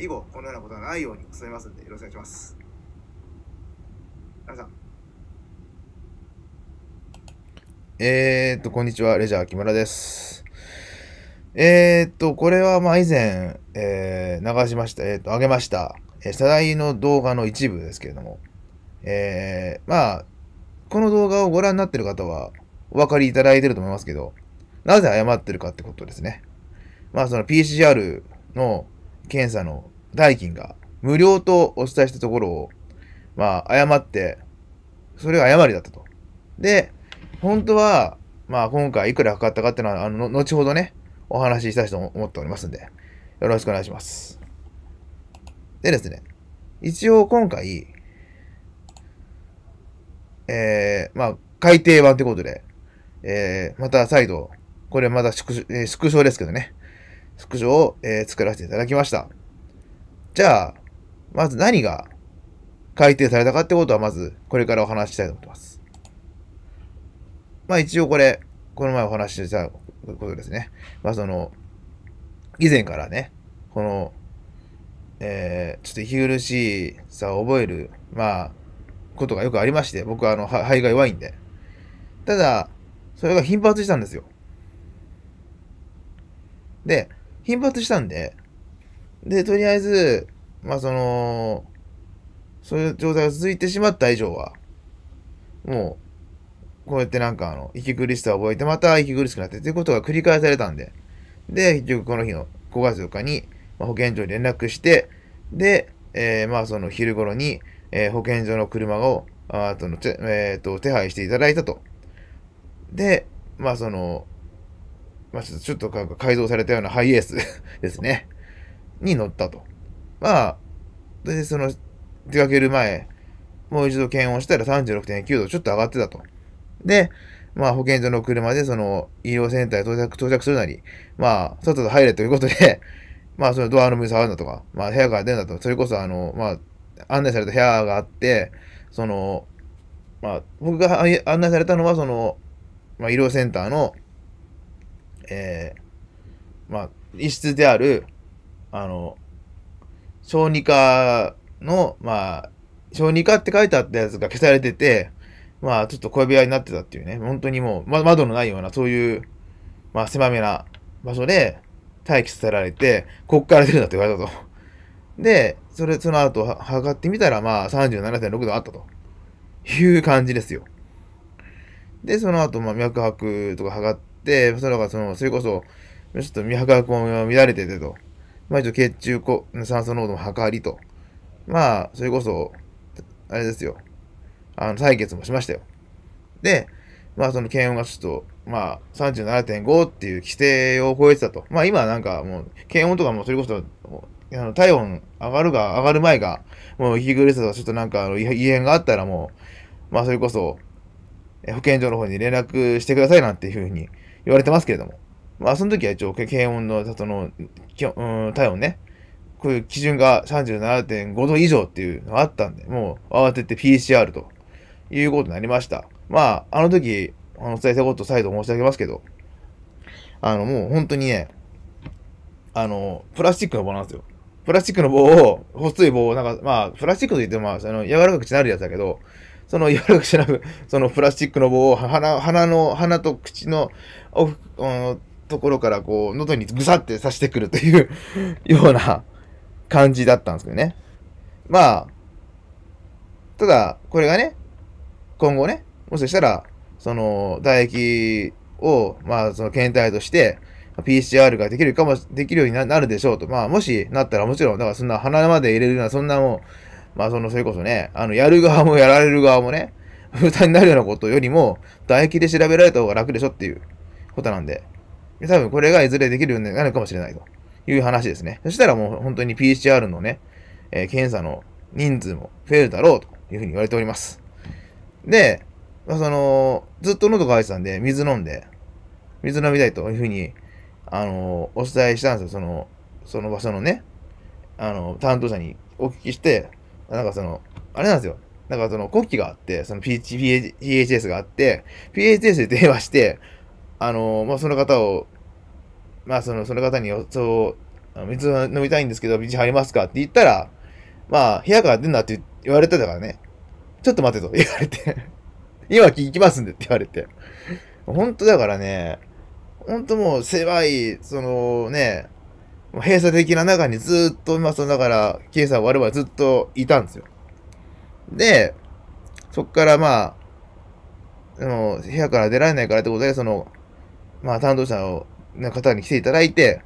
以後、このようなことがないように努めますんで、よろしくお願いします。皆さん。えー、っと、こんにちは。レジャー木村です。えー、っと、これは、まあ、以前、えー、流しました、えー、っと、あげました、えー、謝罪の動画の一部ですけれども、えー、まあ、この動画をご覧になってる方は、お分かりいただいてると思いますけど、なぜ謝ってるかってことですね。まあ、その PCR の検査の代金が無料とお伝えしたところを、まあ、誤って、それが誤りだったと。で、本当は、まあ、今回いくらかかったかっていうのは、あの、後ほどね、お話ししたいと思っておりますんで、よろしくお願いします。でですね、一応今回、えー、まあ、改訂版ということで、えー、また再度、これまた縮,、えー、縮小ですけどね、スクを、えー、作らせていただきました。じゃあ、まず何が改定されたかってことは、まずこれからお話したいと思ってます。まあ一応これ、この前お話ししたことですね。まあその、以前からね、この、えー、ちょっと息苦しさを覚える、まあ、ことがよくありまして、僕はあの、肺が弱いんで。ただ、それが頻発したんですよ。で、頻発したんで、で、とりあえず、まあその、そういう状態が続いてしまった以上は、もう、こうやってなんかあの、息苦しさを覚えて、また息苦しくなってということが繰り返されたんで、で、結局この日の5月4日に、まあ、保健所に連絡して、で、えー、まあその昼頃に、えー、保健所の車を、あとの、えっ、ー、と、手配していただいたと。で、まあその、まあ、ちょっと改造されたようなハイエース ですね、に乗ったと。まあ、で、その、出かける前、もう一度検温したら36.9度ちょっと上がってたと。で、まあ保健所の車でその医療センターに到着到着するなり、まあ、外で入れということで まあそのドアの向き触るんだとか、まあ部屋から出るんだとか、それこそあの、まあ、案内された部屋があって、その、まあ、僕が案内されたのはその、まあ医療センターのえー、まあ、異質である、あの、小児科の、まあ、小児科って書いてあったやつが消されてて、まあ、ちょっと小部屋になってたっていうね、本当にもう、ま、窓のないような、そういう、まあ、狭めな場所で待機させられて、こっから出るなって言われたと。で、それ、その後、測ってみたら、まあ、37.6度あったと。いう感じですよ。で、その後、まあ、脈拍とか測っ、それがその、それこそ、ちょっと脈拍も乱れててと。まあ、一応血中酸素濃度も測りと。まあ、それこそ、あれですよ。あの、採血もしましたよ。で、まあ、その検温がちょっと、まあ、37.5っていう規定を超えてたと。まあ、今はなんかもう、検温とかもそれこそ、あの体温上がるが、上がる前が、もう息苦しさとか、ちょっとなんか、異変があったらもう、まあ、それこそ、保健所の方に連絡してくださいなんていうふうに言われてますけれども、まあ、その時は一応、検温の、その、うん、体温ね、こういう基準が37.5度以上っていうのがあったんで、もう慌てて PCR ということになりました。まあ、あの時、あの、お伝えしたことを再度申し上げますけど、あの、もう本当にね、あの、プラスチックの棒なんですよ。プラスチックの棒を、細い棒を、なんか、まあ、プラスチックといっても、まあ、その、柔らかくしなるやつだけど、その柔らかくしなく、そのプラスチックの棒を鼻、鼻の、鼻と口のおのところからこう、喉にぐさって刺してくるという ような感じだったんですけどね。まあ、ただ、これがね、今後ね、もしかしたら、その、唾液を、まあ、その検体として、PCR ができるかも、できるようになるでしょうと。まあ、もしなったらもちろん、だからそんな鼻まで入れるような、そんなもう、まあ、その、それこそね、あの、やる側もやられる側もね、負担になるようなことよりも、唾液で調べられた方が楽でしょっていうことなんで、多分これがいずれできるようになるかもしれないという話ですね。そしたらもう本当に PCR のね、えー、検査の人数も増えるだろうというふうに言われております。で、その、ずっと喉乾いてたんで、水飲んで、水飲みたいというふうに、あの、お伝えしたんですよ。その、その場所のね、あの、担当者にお聞きして、なんかその、あれなんですよ。なんかその国旗があって、その PHS があって、PHS で電話して、あの、まあ、その方を、まあ、その、その方に、そう、水飲みたいんですけど、道入りますかって言ったら、まあ、部屋から出んなって言われてたからね。ちょっと待てと言われて 今聞きますんでって言われて本当だからね、本当もう狭い、そのね、閉鎖的な中にずっと、あ、その、だから、検査終われば、ずっといたんですよ。で、そっからまあ、部屋から出られないからってことで、その、まあ、担当者を、の方に来ていただいて、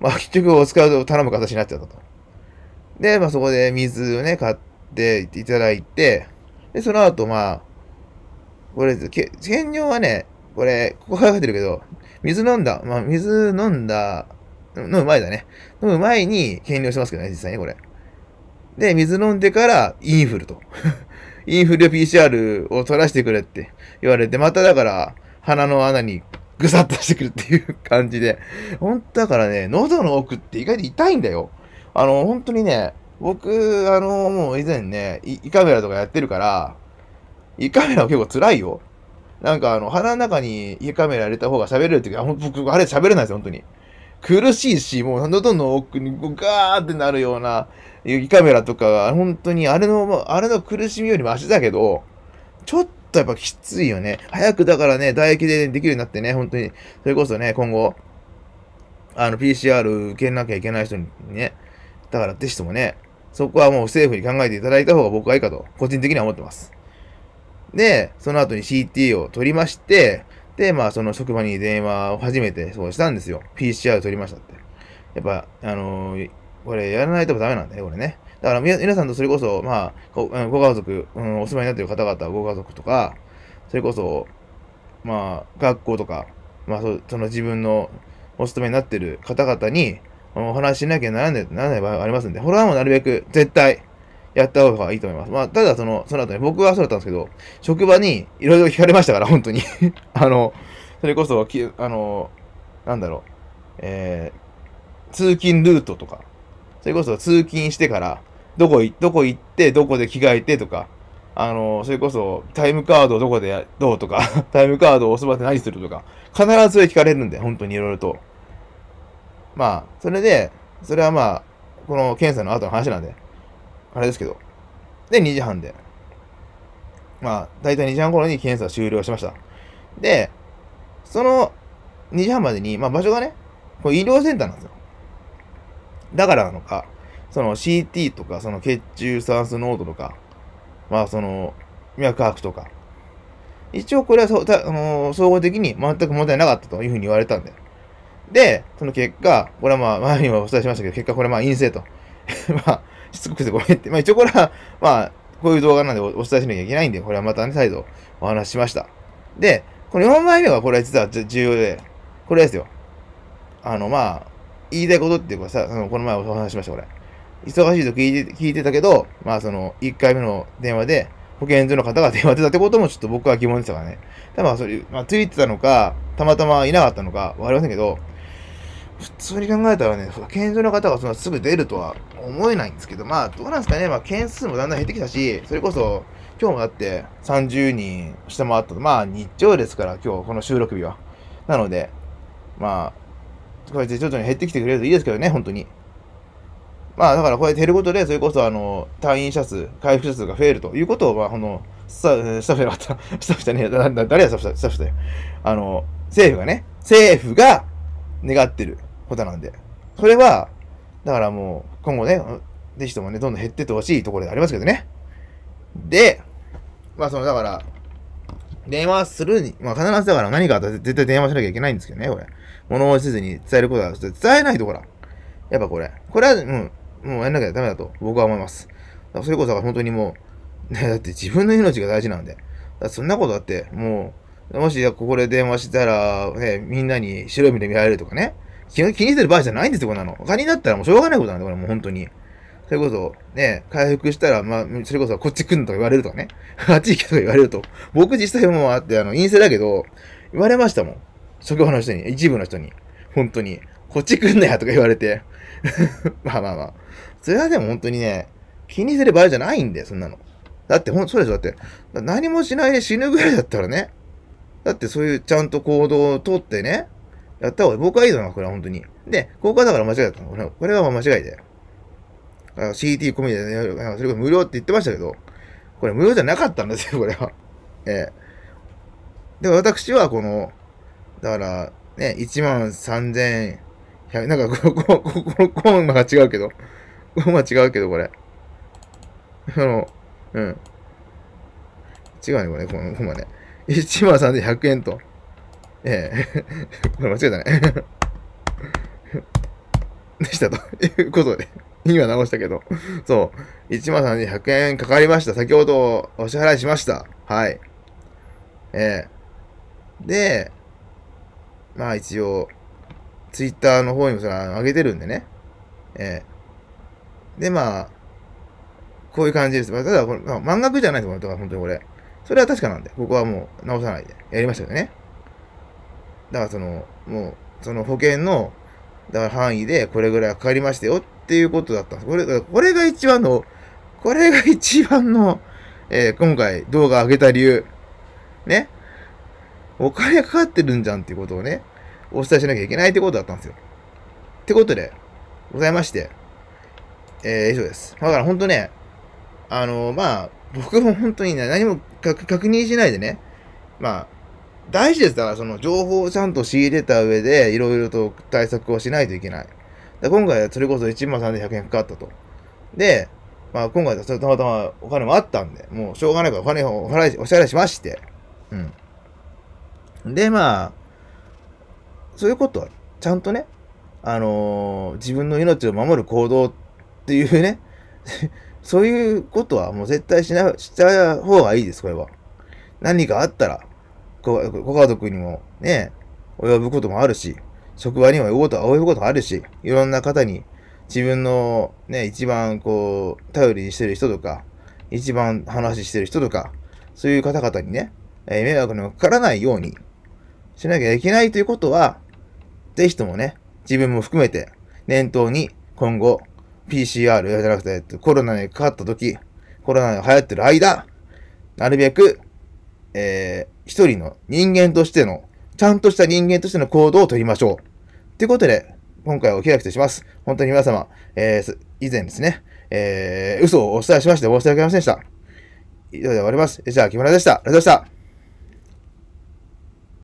まあ、結局、お使いを頼む形になっちゃったと。で、まあ、そこで水をね、買っていただいて、で、その後、まあ、これ、け兼はね、これ、ここから書いてるけど、水飲んだ、まあ、水飲んだ、飲む前だね。飲む前に検量してますけどね、実際ね、これ。で、水飲んでからインフルと。インフル PCR を取らせてくれって言われて、まただから、鼻の穴にぐさっとしてくるっていう感じで。ほんとだからね、喉の奥って意外と痛いんだよ。あの、本当にね、僕、あの、もう以前ね、胃カメラとかやってるから、胃カメラは結構辛いよ。なんかあの、鼻の中に胃カメラ入れた方が喋れるって僕、あれ喋れないですよ、本当に。苦しいし、もう喉の奥にガーってなるような胃カメラとかが、本当にあれの、あれの苦しみよりマシだけど、ちょっとやっぱきついよね。早くだからね、唾液でできるようになってね、本当に、それこそね、今後、あの、PCR 受けなきゃいけない人にね、だからって人もね、そこはもう政府に考えていただいた方が僕はいいかと、個人的には思ってます。で、その後に CT を取りまして、で、まあ、その職場に電話を初めてそうしたんですよ。PCR 取りましたって。やっぱ、あのーこれやらないとダメなんだね、これね。だから皆さんとそれこそ、まあ、ご家族、うん、お住まいになっている方々、ご家族とか、それこそ、まあ、学校とか、まあそ、その自分のお勤めになっている方々に、お話しなきゃならない、ならない場合がありますんで、これはもうなるべく絶対やった方がいいと思います。まあ、ただその、その後に、僕はそうだったんですけど、職場にいろいろ聞かれましたから、本当に あの、それこそ、あの、なんだろう、えー、通勤ルートとか、それこそ通勤してから、どこどこ行って、どこで着替えてとか、あの、それこそタイムカードをどこでどうとか、タイムカードを押すばって何するとか、必ず聞かれるんで、本当にいろいろと。まあ、それで、それはまあ、この検査の後の話なんで、あれですけど。で、2時半で。まあ、大体2時半頃に検査終了しました。で、その2時半までに、まあ場所がね、これ医療センターなんですよ。だからなのか、その CT とか、その血中酸素濃度とか、まあその、脈拍とか、一応これはそた、あのー、総合的に全く問題なかったというふうに言われたんで。で、その結果、これはまあ、前にもお伝えしましたけど、結果これはまあ陰性と。まあ、しつこくてごめんって。まあ一応これは、まあ、こういう動画なんでお伝えしなきゃいけないんで、これはまたね、再度お話ししました。で、この4枚目はこれは実は重要で、これですよ。あの、まあ、言いたいことっていうかさ、のこの前お話しました、これ。忙しいと聞いて聞いてたけど、まあその、1回目の電話で、保健所の方が電話出たってこともちょっと僕は疑問でしたからね。多分それ、まあ、ついてたのか、たまたまいなかったのか、わかりませんけど、普通に考えたらね、保健所の方がそのすぐ出るとは思えないんですけど、まあ、どうなんですかね、まあ、件数もだんだん減ってきたし、それこそ、今日もだって30人下回ったと、まあ、日曜ですから、今日、この収録日は。なので、まあ、こうやって徐々に減ってきてくれるといいですけどね、本当に。まあだからこうやって減ることで、それこそあの、退院者数、回復者数が増えるということを、まあこの、スタッフじゃなかった、スタッフじゃねえ、誰やスタッフスタッフだよ。あの、政府がね、政府が願ってることなんで。それは、だからもう、今後ね、ぜひともね、どんどん減ってってほしいところでありますけどね。で、まあその、だから、電話するに、まあ、必ずだから何かあったら絶対電話しなきゃいけないんですけどね、これ。物をせずに伝えることは、伝えないとほら。やっぱこれ。これは、うん、もうやんなきゃダメだと僕は思います。だそれこそ本当にもう、ね、だって自分の命が大事なんで。だそんなことだって、もう、もしここで電話したら、ね、みんなに白い目で見られるとかね。気にしてる場合じゃないんですよ、こんなの。他になったらもうしょうがないことなんで、これもう本当に。それこそ、ね、回復したら、まあ、それこそこっち来んのとか言われるとかね。あっち行けとか言われると。僕実際もあって、あの、陰性だけど、言われましたもん。職場の人に、一部の人に。本当に。こっち来んなよとか言われて。まあまあまあ。それはでも本当にね、気にする場合じゃないんだよ、そんなの。だってほん、そうでしょ、だって。何もしないで死ぬぐらいだったらね。だってそういうちゃんと行動をとってね、やった方が僕はいいだな、これは本当に。で、ここはだから間違いだったの。これは間違いだよ。CT 込みでね、それこそ無料って言ってましたけど、これ無料じゃなかったんですよ、これは。ええで、私はこの、だから、ね、1万3100、なんかこ、こ、こ、こ、コーンが違うけど、コーンは違うけど、これ。あの、うん。違うね、これ、このコマね。1万3100円と。ええ これ間違えたね でしたということで今直したけど。そう。1万3100円かかりました。先ほどお支払いしました。はい。ええー、で、まあ一応、ツイッターの方にもそれ上げてるんでね。ええー、で、まあ、こういう感じです。まあ、ただこれ、満額じゃないと思う。本当にこれ。それは確かなんで、ここはもう直さないでやりましたよね。だからその、もう、その保険の、だから範囲でこれぐらいかかりましたよっていうことだったんです。これこれが一番の、これが一番の、えー、今回動画上げた理由。ね。お金かかってるんじゃんっていうことをね、お伝えしなきゃいけないってことだったんですよ。ってことで、ございまして、えー、以上です。だから本当ね、あのー、まあ、僕も本当にね、何も確認しないでね、まあ、大事です。からその情報をちゃんと仕入れた上で、いろいろと対策をしないといけない。で今回はそれこそ1万3100円かかったと。で、まあ今回はそれたまたまお金もあったんで、もうしょうがないからお金をお払い、お支払いしまして。うん。で、まあ、そういうことはちゃんとね、あのー、自分の命を守る行動っていうね、そういうことはもう絶対しな、した方がいいです、これは。何かあったら、ごご家族にもね、及ぶこともあるし、職場にも言うこと、泳うことあるし、いろんな方に自分のね、一番こう、頼りにしてる人とか、一番話してる人とか、そういう方々にね、えー、迷惑のかからないようにしなきゃいけないということは、ぜひともね、自分も含めて念頭に今後、PCR じゃなくて、コロナにかかった時、コロナが流行ってる間、なるべく、えー、一人の人間としてのちゃんとした人間としての行動をとりましょう。ということで、今回はお開きとします。本当に皆様、えー、以前ですね、えー、嘘をお伝えしまして申し訳ありませんでした。以上で終わります。じゃあ、木村でした。ありがとうございました。